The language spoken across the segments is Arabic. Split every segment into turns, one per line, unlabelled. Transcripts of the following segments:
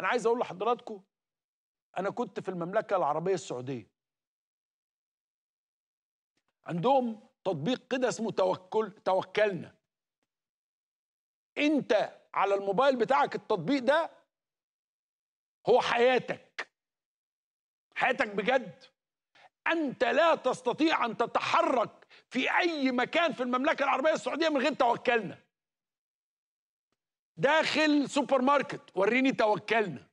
انا عايز اقول لحضراتكم انا كنت في المملكه العربيه السعوديه عندهم تطبيق كده اسمه توكل توكلنا انت على الموبايل بتاعك التطبيق ده هو حياتك حياتك بجد انت لا تستطيع ان تتحرك في اي مكان في المملكه العربيه السعوديه من غير توكلنا داخل سوبر ماركت وريني توكلنا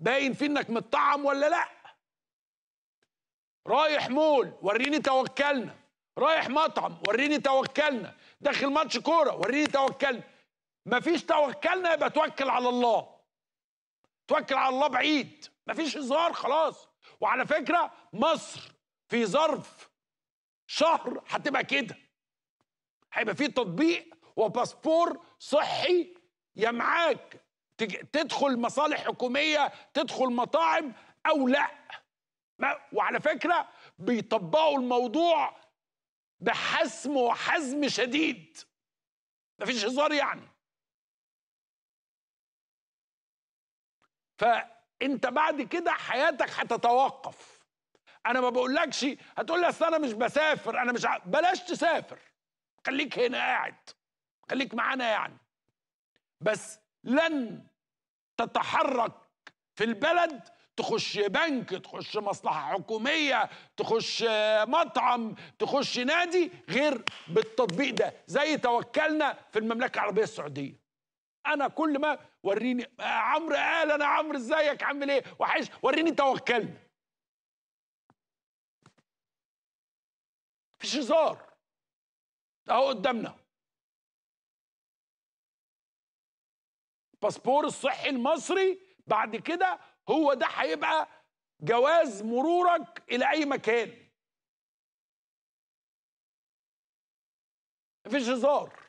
باين فيه انك متطعم ولا لا رايح مول وريني توكلنا رايح مطعم وريني توكلنا داخل ماتش كوره وريني توكلنا مفيش توكلنا يبقى توكل على الله توكل على الله بعيد مفيش هزار خلاص وعلى فكره مصر في ظرف شهر هتبقى كده هيبقى في تطبيق وباسبور صحي يا معاك تدخل مصالح حكوميه تدخل مطاعم او لا وعلى فكره بيطبقوا الموضوع بحسم وحزم شديد مفيش هزار يعني فانت بعد كده حياتك هتتوقف انا ما بقولكش هتقول لي اصل انا مش بسافر انا مش ع... بلاش تسافر خليك هنا قاعد خليك معانا يعني بس لن تتحرك في البلد تخش بنك تخش مصلحة حكومية تخش مطعم تخش نادي غير بالتطبيق ده زي توكلنا في المملكة العربية السعودية انا كل ما وريني عمرو قال انا عمرو ازيك عامل ايه وحش وريني توكلنا مفيش هزار اهو قدامنا الباسبور الصحي المصري بعد كده هو ده هيبقى جواز مرورك الى اي مكان مفيش هزار